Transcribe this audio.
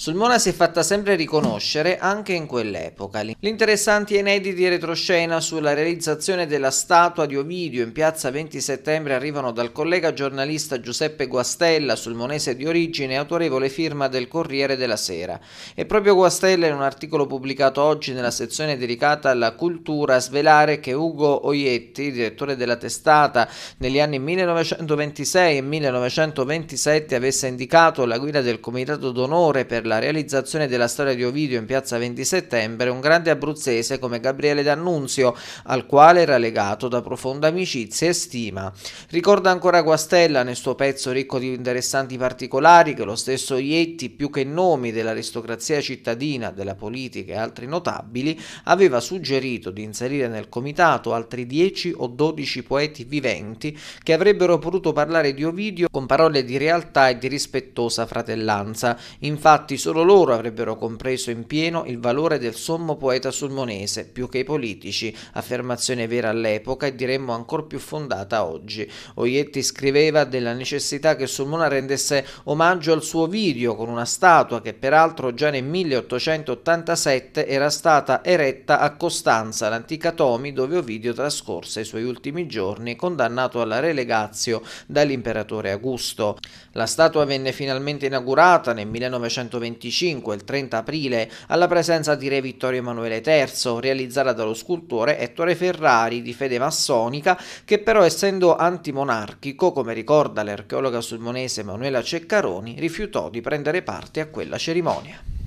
Sulmona si è fatta sempre riconoscere anche in quell'epoca. L'interessante e inediti retroscena sulla realizzazione della statua di Ovidio in piazza 20 settembre arrivano dal collega giornalista Giuseppe Guastella, sulmonese di origine e autorevole firma del Corriere della Sera. E proprio Guastella in un articolo pubblicato oggi nella sezione dedicata alla cultura a svelare che Ugo Oietti, direttore della testata, negli anni 1926 e 1927 avesse indicato la guida del Comitato d'Onore per la realizzazione della storia di Ovidio in piazza 20 settembre un grande abruzzese come Gabriele D'Annunzio, al quale era legato da profonda amicizia e stima. Ricorda ancora Guastella nel suo pezzo ricco di interessanti particolari che lo stesso Ietti, più che nomi dell'aristocrazia cittadina, della politica e altri notabili, aveva suggerito di inserire nel comitato altri 10 o 12 poeti viventi che avrebbero potuto parlare di Ovidio con parole di realtà e di rispettosa fratellanza. Infatti solo loro avrebbero compreso in pieno il valore del sommo poeta sulmonese, più che i politici, affermazione vera all'epoca e diremmo ancor più fondata oggi. Oietti scriveva della necessità che Sulmona rendesse omaggio al suo video con una statua che peraltro già nel 1887 era stata eretta a Costanza, l'antica Tomi, dove Ovidio trascorse i suoi ultimi giorni, condannato alla relegazio dall'imperatore Augusto. La statua venne finalmente inaugurata nel 1927 25 e il 30 aprile alla presenza di Re Vittorio Emanuele III, realizzata dallo scultore Ettore Ferrari di fede massonica, che però essendo antimonarchico, come ricorda l'archeologa sulmonese Manuela Ceccaroni, rifiutò di prendere parte a quella cerimonia.